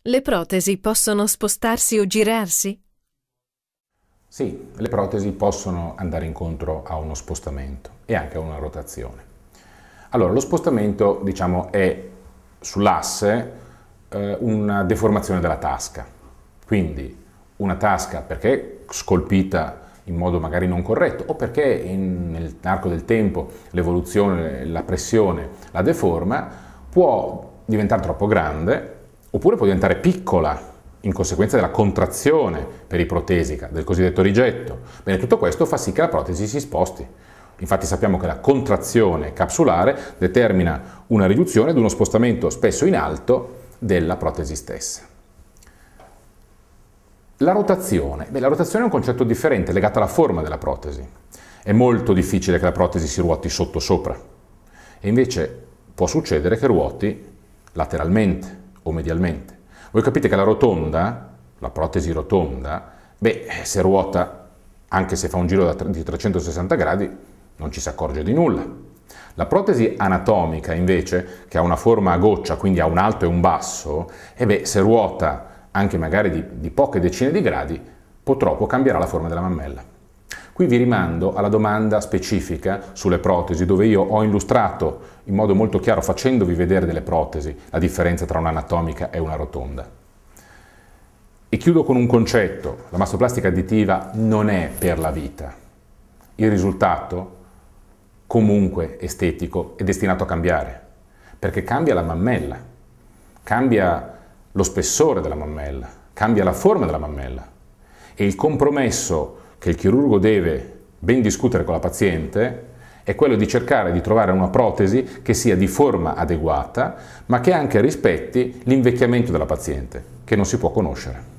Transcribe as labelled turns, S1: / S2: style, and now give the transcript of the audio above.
S1: Le protesi possono spostarsi o girarsi? Sì, le protesi possono andare incontro a uno spostamento e anche a una rotazione. Allora, lo spostamento, diciamo, è sull'asse eh, una deformazione della tasca. Quindi una tasca perché scolpita in modo magari non corretto o perché in, nell'arco del tempo l'evoluzione, la pressione la deforma, può diventare troppo grande oppure può diventare piccola in conseguenza della contrazione periprotesica, del cosiddetto rigetto. Bene, tutto questo fa sì che la protesi si sposti. Infatti sappiamo che la contrazione capsulare determina una riduzione ed uno spostamento spesso in alto della protesi stessa. La rotazione. Beh, la rotazione è un concetto differente, legato alla forma della protesi. È molto difficile che la protesi si ruoti sotto sopra e invece può succedere che ruoti lateralmente o medialmente. Voi capite che la rotonda, la protesi rotonda, beh, se ruota, anche se fa un giro di 360 gradi, non ci si accorge di nulla. La protesi anatomica, invece, che ha una forma a goccia, quindi ha un alto e un basso, e beh, se ruota anche magari di, di poche decine di gradi, purtroppo cambierà la forma della mammella. Qui vi rimando alla domanda specifica sulle protesi, dove io ho illustrato in modo molto chiaro, facendovi vedere delle protesi, la differenza tra un'anatomica e una rotonda. E chiudo con un concetto, la mastoplastica additiva non è per la vita. Il risultato, comunque estetico, è destinato a cambiare, perché cambia la mammella, cambia lo spessore della mammella, cambia la forma della mammella e il compromesso che il chirurgo deve ben discutere con la paziente è quello di cercare di trovare una protesi che sia di forma adeguata, ma che anche rispetti l'invecchiamento della paziente, che non si può conoscere.